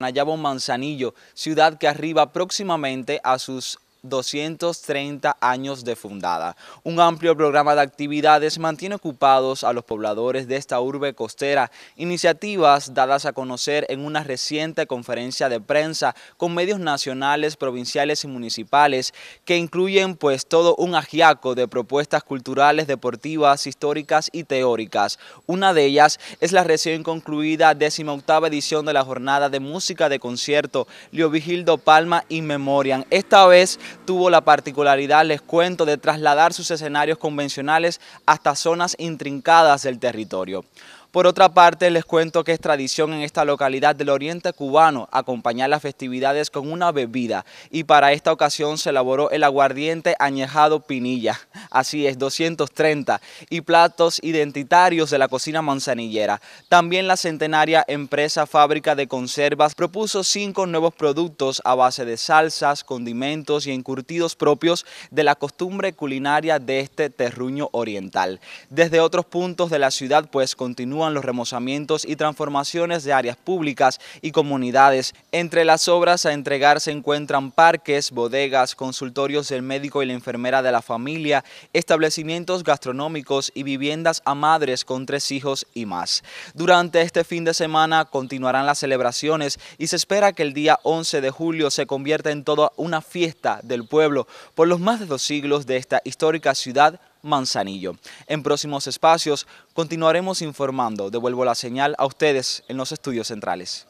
Nayabo Manzanillo, ciudad que arriba próximamente a sus 230 años de fundada. Un amplio programa de actividades mantiene ocupados a los pobladores de esta urbe costera, iniciativas dadas a conocer en una reciente conferencia de prensa con medios nacionales, provinciales y municipales que incluyen pues todo un agiaco de propuestas culturales, deportivas, históricas y teóricas. Una de ellas es la recién concluida 18 edición de la Jornada de Música de Concierto Leovigildo Palma y Memoriam. Esta vez tuvo la particularidad, les cuento, de trasladar sus escenarios convencionales hasta zonas intrincadas del territorio. Por otra parte, les cuento que es tradición en esta localidad del oriente cubano acompañar las festividades con una bebida y para esta ocasión se elaboró el aguardiente añejado pinilla, así es, 230, y platos identitarios de la cocina manzanillera. También la centenaria empresa fábrica de conservas propuso cinco nuevos productos a base de salsas, condimentos y encurtidos propios de la costumbre culinaria de este terruño oriental. Desde otros puntos de la ciudad pues continúa los remozamientos y transformaciones de áreas públicas y comunidades. Entre las obras a entregar se encuentran parques, bodegas, consultorios del médico y la enfermera de la familia, establecimientos gastronómicos y viviendas a madres con tres hijos y más. Durante este fin de semana continuarán las celebraciones y se espera que el día 11 de julio se convierta en toda una fiesta del pueblo por los más de dos siglos de esta histórica ciudad Manzanillo. En próximos espacios continuaremos informando. Devuelvo la señal a ustedes en los estudios centrales.